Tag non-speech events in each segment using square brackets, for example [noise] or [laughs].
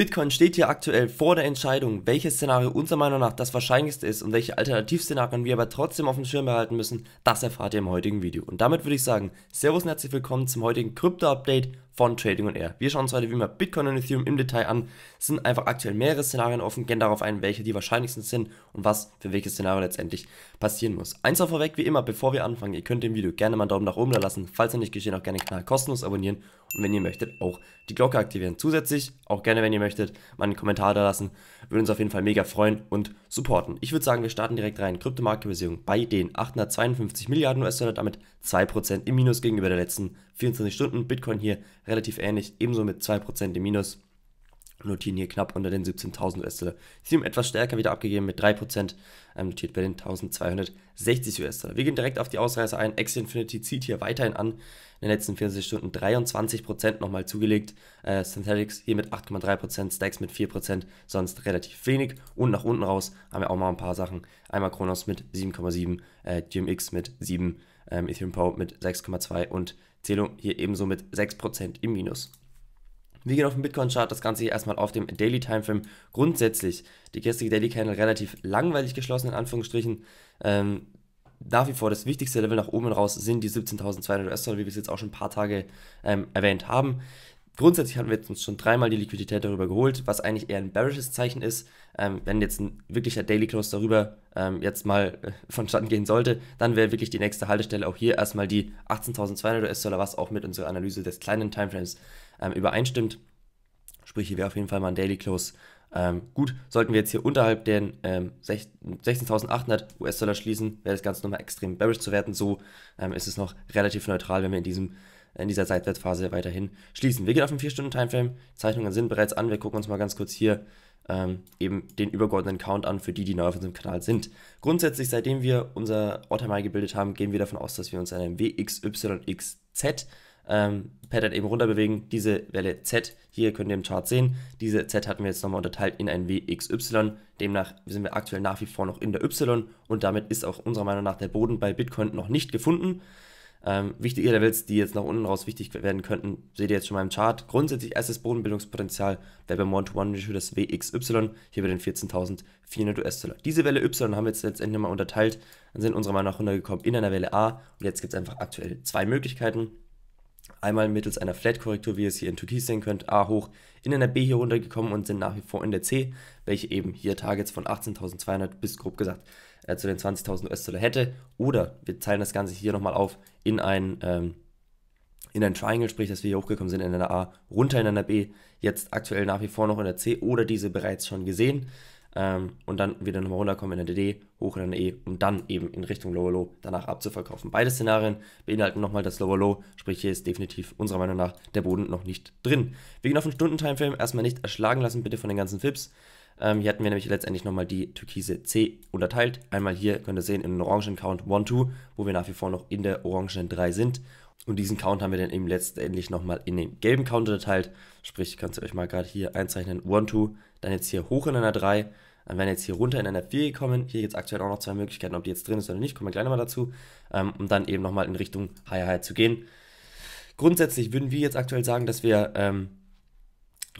Bitcoin steht hier aktuell vor der Entscheidung, welches Szenario unserer Meinung nach das wahrscheinlichste ist und welche Alternativszenarien wir aber trotzdem auf dem Schirm behalten müssen, das erfahrt ihr im heutigen Video. Und damit würde ich sagen, Servus und herzlich willkommen zum heutigen Krypto-Update von Trading und Air. Wir schauen uns heute wie immer Bitcoin und Ethereum im Detail an, es sind einfach aktuell mehrere Szenarien offen, gehen darauf ein, welche die wahrscheinlichsten sind und was für welches Szenario letztendlich passieren muss. Eins auch vorweg, wie immer, bevor wir anfangen, ihr könnt dem Video gerne mal einen Daumen nach oben da lassen, falls ihr nicht geschehen, auch gerne den Kanal kostenlos abonnieren und wenn ihr möchtet, auch die Glocke aktivieren. Zusätzlich, auch gerne, wenn ihr möchtet, mal einen Kommentar da lassen. Würde uns auf jeden Fall mega freuen und supporten. Ich würde sagen, wir starten direkt rein. Kryptomarktkapitalisierung bei den 852 Milliarden US-Dollar, damit 2% im Minus gegenüber der letzten 24 Stunden. Bitcoin hier relativ ähnlich, ebenso mit 2% im Minus notieren hier knapp unter den 17.000 US-Dollar. Ethereum etwas stärker wieder abgegeben mit 3%, ähm, notiert bei den 1.260 US-Dollar. Wir gehen direkt auf die Ausreise ein. Axie Infinity zieht hier weiterhin an. In den letzten 40 Stunden 23% nochmal zugelegt. Äh, Synthetics hier mit 8,3%, Stacks mit 4%, sonst relativ wenig. Und nach unten raus haben wir auch mal ein paar Sachen. Einmal Kronos mit 7,7, äh, GMX mit 7, ähm, Ethereum Power mit 6,2 und Zelo hier ebenso mit 6% im Minus. Wir gehen auf den Bitcoin-Chart, das Ganze hier erstmal auf dem Daily Timeframe. Grundsätzlich die gestrige Daily Candle relativ langweilig geschlossen, in Anführungsstrichen. Ähm, nach wie vor das wichtigste Level nach oben raus sind die 17.200 US-Dollar, wie wir es jetzt auch schon ein paar Tage ähm, erwähnt haben. Grundsätzlich haben wir jetzt uns schon dreimal die Liquidität darüber geholt, was eigentlich eher ein bearishes Zeichen ist. Ähm, wenn jetzt ein wirklicher Daily Close darüber ähm, jetzt mal äh, vonstatten gehen sollte, dann wäre wirklich die nächste Haltestelle auch hier erstmal die 18.200 US-Dollar, was auch mit unserer Analyse des kleinen Timeframes ähm, übereinstimmt. Sprich, hier wäre auf jeden Fall mal ein Daily Close ähm, gut, sollten wir jetzt hier unterhalb den ähm, 16.800 US-Dollar schließen, wäre das Ganze nochmal extrem bearish zu werten. So ähm, ist es noch relativ neutral, wenn wir in, diesem, in dieser Seitwärtsphase weiterhin schließen. Wir gehen auf den 4-Stunden-Timeframe. Zeichnungen sind bereits an. Wir gucken uns mal ganz kurz hier ähm, eben den übergeordneten Count an, für die, die neu auf unserem Kanal sind. Grundsätzlich, seitdem wir unser Ortamai gebildet haben, gehen wir davon aus, dass wir uns an einem WXYXZ ähm, Pattern eben runter bewegen. Diese Welle Z, hier könnt ihr im Chart sehen, diese Z hatten wir jetzt nochmal unterteilt in ein WXY. Demnach sind wir aktuell nach wie vor noch in der Y und damit ist auch unserer Meinung nach der Boden bei Bitcoin noch nicht gefunden. Ähm, wichtige Levels, die jetzt nach unten raus wichtig werden könnten, seht ihr jetzt schon mal im Chart. Grundsätzlich erstes Bodenbildungspotenzial wäre beim One-to-One-Ratio das WXY, hier bei den 14.400 US-Dollar. Diese Welle Y haben wir jetzt letztendlich mal unterteilt, dann sind unserer Meinung nach runtergekommen in einer Welle A und jetzt gibt es einfach aktuell zwei Möglichkeiten. Einmal mittels einer Flat-Korrektur, wie ihr es hier in Türkis sehen könnt, A hoch in einer B hier runtergekommen und sind nach wie vor in der C, welche eben hier Targets von 18.200 bis grob gesagt äh, zu den 20.000 US-Dollar hätte. Oder wir zeilen das Ganze hier nochmal auf in ein, ähm, in ein Triangle, sprich, dass wir hier hochgekommen sind in einer A, runter in einer B, jetzt aktuell nach wie vor noch in der C oder diese bereits schon gesehen ähm, und dann wieder nochmal runterkommen in der DD, hoch in der E, um dann eben in Richtung Lower Low danach abzuverkaufen. Beide Szenarien beinhalten nochmal das Lower Low, sprich hier ist definitiv unserer Meinung nach der Boden noch nicht drin. Wir gehen auf den stunden erstmal nicht erschlagen lassen bitte von den ganzen Fips. Ähm, hier hatten wir nämlich letztendlich nochmal die Türkise C unterteilt. Einmal hier könnt ihr sehen in den orangen Count 1-2, wo wir nach wie vor noch in der orangen 3 sind. Und diesen Count haben wir dann eben letztendlich nochmal in den gelben Count unterteilt. Sprich, kannst du euch mal gerade hier einzeichnen, 1, 2, dann jetzt hier hoch in einer 3, dann werden jetzt hier runter in einer 4 gekommen. Hier jetzt aktuell auch noch zwei Möglichkeiten, ob die jetzt drin ist oder nicht, kommen wir gleich nochmal dazu. Ähm, um dann eben nochmal in Richtung Higher High zu gehen. Grundsätzlich würden wir jetzt aktuell sagen, dass wir ähm,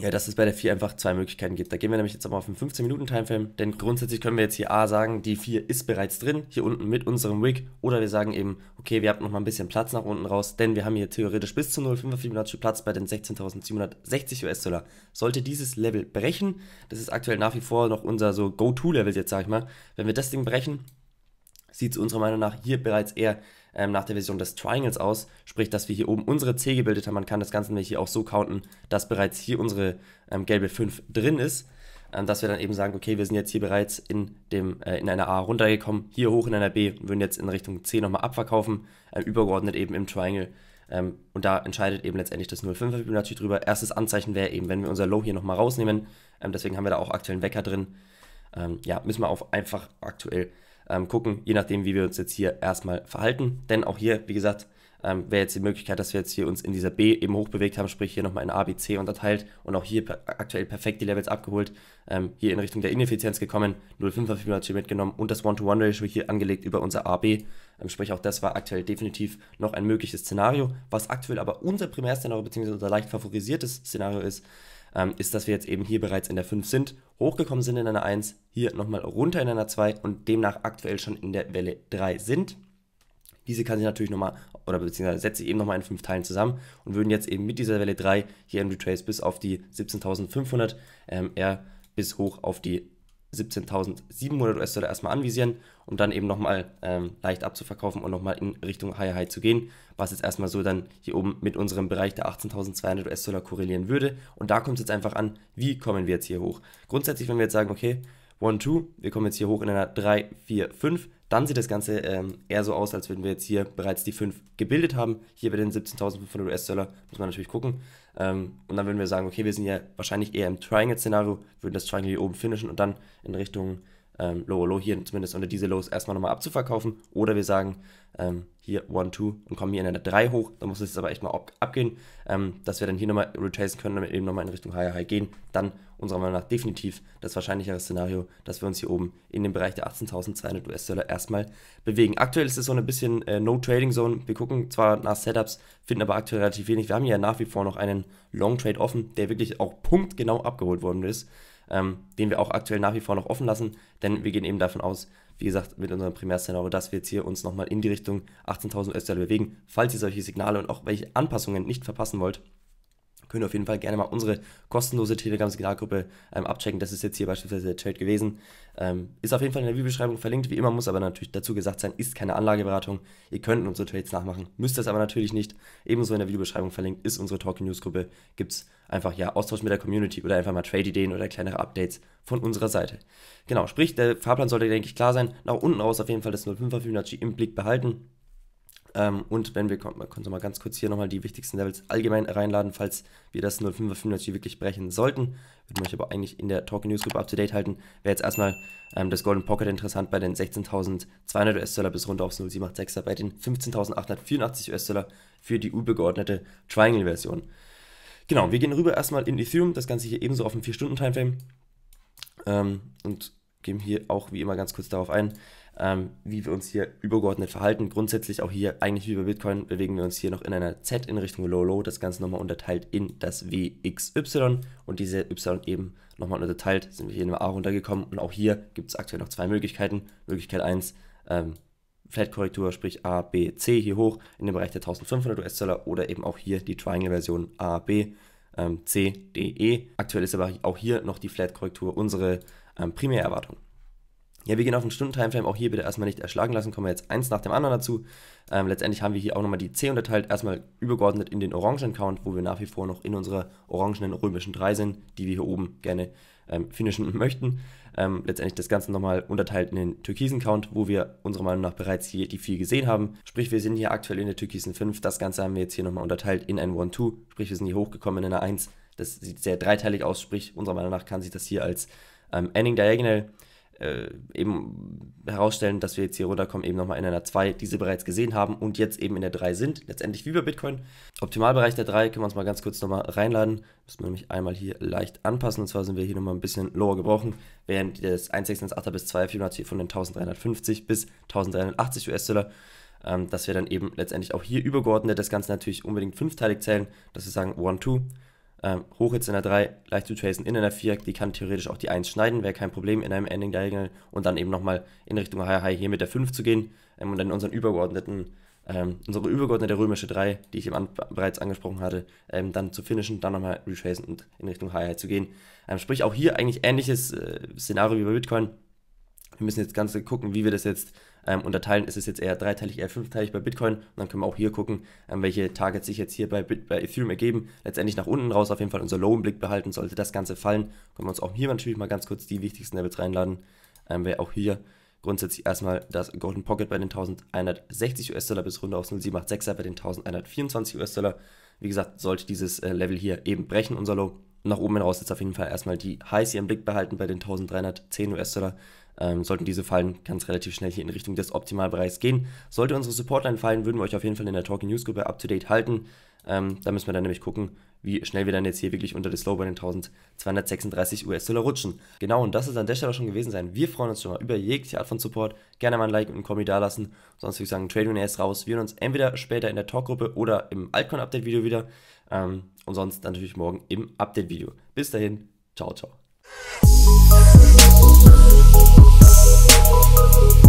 ja, dass es bei der 4 einfach zwei Möglichkeiten gibt. Da gehen wir nämlich jetzt aber auf den 15-Minuten-Timeframe, denn grundsätzlich können wir jetzt hier A sagen, die 4 ist bereits drin, hier unten mit unserem Wig, oder wir sagen eben, okay, wir haben noch mal ein bisschen Platz nach unten raus, denn wir haben hier theoretisch bis zu 05 Platz bei den 16.760 US-Dollar. Sollte dieses Level brechen, das ist aktuell nach wie vor noch unser so Go-To-Level jetzt, sag ich mal, wenn wir das Ding brechen, sieht es unserer Meinung nach hier bereits eher ähm, nach der Version des Triangles aus, sprich, dass wir hier oben unsere C gebildet haben. Man kann das Ganze nämlich hier auch so counten, dass bereits hier unsere ähm, gelbe 5 drin ist, ähm, dass wir dann eben sagen, okay, wir sind jetzt hier bereits in, dem, äh, in einer A runtergekommen, hier hoch in einer B würden jetzt in Richtung C nochmal abverkaufen, äh, übergeordnet eben im Triangle. Ähm, und da entscheidet eben letztendlich das 05er drüber. Erstes Anzeichen wäre eben, wenn wir unser Low hier nochmal rausnehmen, ähm, deswegen haben wir da auch aktuell einen Wecker drin. Ähm, ja, müssen wir auf einfach aktuell ähm, gucken, je nachdem, wie wir uns jetzt hier erstmal verhalten. Denn auch hier, wie gesagt, ähm, wäre jetzt die Möglichkeit, dass wir jetzt hier uns in dieser B eben hochbewegt haben, sprich hier nochmal in A, B, C unterteilt und auch hier per aktuell perfekt die Levels abgeholt, ähm, hier in Richtung der Ineffizienz gekommen, 0,5er Fibonacci mitgenommen und das One-to-One-Ratio hier angelegt über unser AB, ähm, sprich auch das war aktuell definitiv noch ein mögliches Szenario, was aktuell aber unser Primärszenario bzw. unser leicht favorisiertes Szenario ist, ähm, ist, dass wir jetzt eben hier bereits in der 5 sind, hochgekommen sind in einer 1, hier nochmal runter in einer 2 und demnach aktuell schon in der Welle 3 sind. Diese kann sich natürlich nochmal, oder beziehungsweise setze ich eben nochmal in 5 Teilen zusammen und würden jetzt eben mit dieser Welle 3 hier im Retrace bis auf die 17.500 ähm, eher bis hoch auf die 17.700 US-Dollar erstmal anvisieren, um dann eben nochmal ähm, leicht abzuverkaufen und nochmal in Richtung Higher High zu gehen, was jetzt erstmal so dann hier oben mit unserem Bereich der 18.200 US-Dollar korrelieren würde. Und da kommt es jetzt einfach an, wie kommen wir jetzt hier hoch. Grundsätzlich, wenn wir jetzt sagen, okay, 1, 2, wir kommen jetzt hier hoch in einer 3, 4, 5, dann sieht das Ganze ähm, eher so aus, als würden wir jetzt hier bereits die 5 gebildet haben. Hier bei den 17.500 US-Dollar muss man natürlich gucken. Ähm, und dann würden wir sagen, okay, wir sind ja wahrscheinlich eher im Triangle-Szenario, würden das Triangle hier oben finishen und dann in Richtung ähm, Lower Low hier zumindest unter diese Lows erstmal nochmal abzuverkaufen. Oder wir sagen ähm, hier 1, 2 und kommen hier in der 3 hoch. Da muss es aber echt mal ab, abgehen, ähm, dass wir dann hier nochmal retracen können, damit eben nochmal in Richtung Higher High gehen. Dann unserer Meinung nach definitiv das wahrscheinlichere Szenario, dass wir uns hier oben in dem Bereich der 18.200 US-Dollar erstmal bewegen. Aktuell ist es so ein bisschen äh, No-Trading-Zone. Wir gucken zwar nach Setups, finden aber aktuell relativ wenig. Wir haben hier nach wie vor noch einen Long-Trade offen, der wirklich auch punktgenau abgeholt worden ist ähm, den wir auch aktuell nach wie vor noch offen lassen, denn wir gehen eben davon aus, wie gesagt, mit unserem Primärszenario, dass wir jetzt hier uns nochmal in die Richtung 18.000 US-Dollar bewegen. Falls ihr solche Signale und auch welche Anpassungen nicht verpassen wollt, könnt ihr auf jeden Fall gerne mal unsere kostenlose Telegram-Signalgruppe ähm, abchecken. Das ist jetzt hier beispielsweise der Trade gewesen. Ähm, ist auf jeden Fall in der Videobeschreibung verlinkt. Wie immer muss aber natürlich dazu gesagt sein, ist keine Anlageberatung. Ihr könnt unsere Trades nachmachen, müsst das aber natürlich nicht. Ebenso in der Videobeschreibung verlinkt ist unsere Talking News-Gruppe. Gibt es einfach ja Austausch mit der Community oder einfach mal Trade-Ideen oder kleinere Updates von unserer Seite. Genau, sprich, der Fahrplan sollte, denke ich, klar sein. Nach unten raus auf jeden Fall das 05er Fibonacci im Blick behalten. Ähm, und wenn wir, man konnte mal ganz kurz hier nochmal die wichtigsten Levels allgemein reinladen, falls wir das 05er 95 wirklich brechen sollten. Würde wir euch aber eigentlich in der Talking News Group up to date halten. Wäre jetzt erstmal ähm, das Golden Pocket interessant bei den 16.200 US-Dollar bis runter aufs 0786er, bei den 15.884 US-Dollar für die übergeordnete Triangle-Version. Genau, wir gehen rüber erstmal in Ethereum, das Ganze hier ebenso auf dem 4-Stunden-Timeframe. Ähm, und gehen hier auch wie immer ganz kurz darauf ein, ähm, wie wir uns hier übergeordnet verhalten. Grundsätzlich auch hier, eigentlich wie bei Bitcoin, bewegen wir uns hier noch in einer Z in Richtung Low-Low, das Ganze nochmal unterteilt in das WXY und diese Y eben nochmal unterteilt, sind wir hier in A runtergekommen und auch hier gibt es aktuell noch zwei Möglichkeiten. Möglichkeit 1, ähm, Flat-Korrektur, sprich A, B, C hier hoch in dem Bereich der 1500 US-Dollar oder eben auch hier die Triangle-Version A, B, ähm, C, D, E. Aktuell ist aber auch hier noch die Flat-Korrektur unsere ähm, Primärerwartung. Ja, wir gehen auf den Stunden-Timeframe, auch hier bitte erstmal nicht erschlagen lassen, kommen wir jetzt eins nach dem anderen dazu. Ähm, letztendlich haben wir hier auch nochmal die C unterteilt, erstmal übergeordnet in den orangen Count, wo wir nach wie vor noch in unserer orangenen römischen 3 sind, die wir hier oben gerne ähm, finishen [laughs] möchten. Ähm, letztendlich das Ganze nochmal unterteilt in den türkisen Count, wo wir unserer Meinung nach bereits hier die 4 gesehen haben. Sprich, wir sind hier aktuell in der türkisen 5, das Ganze haben wir jetzt hier nochmal unterteilt in ein 1-2, sprich wir sind hier hochgekommen in einer 1. Das sieht sehr dreiteilig aus, sprich unserer Meinung nach kann sich das hier als ähm, Anning Diagonal äh, eben herausstellen, dass wir jetzt hier runterkommen, eben nochmal in einer 2, diese bereits gesehen haben und jetzt eben in der 3 sind, letztendlich wie bei Bitcoin. Optimalbereich der 3 können wir uns mal ganz kurz nochmal reinladen, müssen wir nämlich einmal hier leicht anpassen und zwar sind wir hier nochmal ein bisschen lower gebrochen, während das 1,618er bis 2,400 also hier von den 1350 bis 1380 US-Dollar ähm, dass wir dann eben letztendlich auch hier übergeordnet das Ganze natürlich unbedingt fünfteilig zählen, dass wir sagen 1, 2, ähm, hoch jetzt in der 3, leicht zu tracen, in einer 4, die kann theoretisch auch die 1 schneiden, wäre kein Problem in einem Ending Diagonal und dann eben nochmal in Richtung High High hier mit der 5 zu gehen ähm, und dann unseren übergeordneten, ähm, unsere übergeordnete römische 3, die ich eben an, bereits angesprochen hatte, ähm, dann zu finishen, dann nochmal retracen und in Richtung High High zu gehen. Ähm, sprich auch hier eigentlich ähnliches äh, Szenario wie bei Bitcoin. Wir müssen jetzt ganz gucken, wie wir das jetzt ähm, unterteilen. Ist es jetzt eher dreiteilig, eher fünfteilig bei Bitcoin? Und dann können wir auch hier gucken, ähm, welche Targets sich jetzt hier bei, bei Ethereum ergeben. Letztendlich nach unten raus auf jeden Fall unser Low im Blick behalten. Sollte das Ganze fallen, können wir uns auch hier natürlich mal ganz kurz die wichtigsten Levels reinladen. Ähm, Wäre auch hier grundsätzlich erstmal das Golden Pocket bei den 1160 US-Dollar bis runter auf 0786er bei den 1124 US-Dollar. Wie gesagt, sollte dieses äh, Level hier eben brechen, unser Low nach oben hinaus jetzt auf jeden Fall erstmal die Highs hier im Blick behalten bei den 1310 US-Dollar ähm, sollten diese fallen, kann es relativ schnell hier in Richtung des Optimalbereichs gehen. Sollte unsere Supportline fallen, würden wir euch auf jeden Fall in der Talking News Gruppe up to date halten. Ähm, da müssen wir dann nämlich gucken, wie schnell wir dann jetzt hier wirklich unter das Low bei den 1236 US-Dollar rutschen. Genau, und das ist an der Stelle schon gewesen sein. Wir freuen uns schon mal über jegliche Art von Support. Gerne mal ein Like und einen Kommi dalassen. Sonst würde ich sagen, Trading erst raus. Wir hören uns entweder später in der Talkgruppe oder im Altcoin-Update-Video wieder. Ähm, und sonst natürlich morgen im Update-Video. Bis dahin, ciao, ciao. Thank you.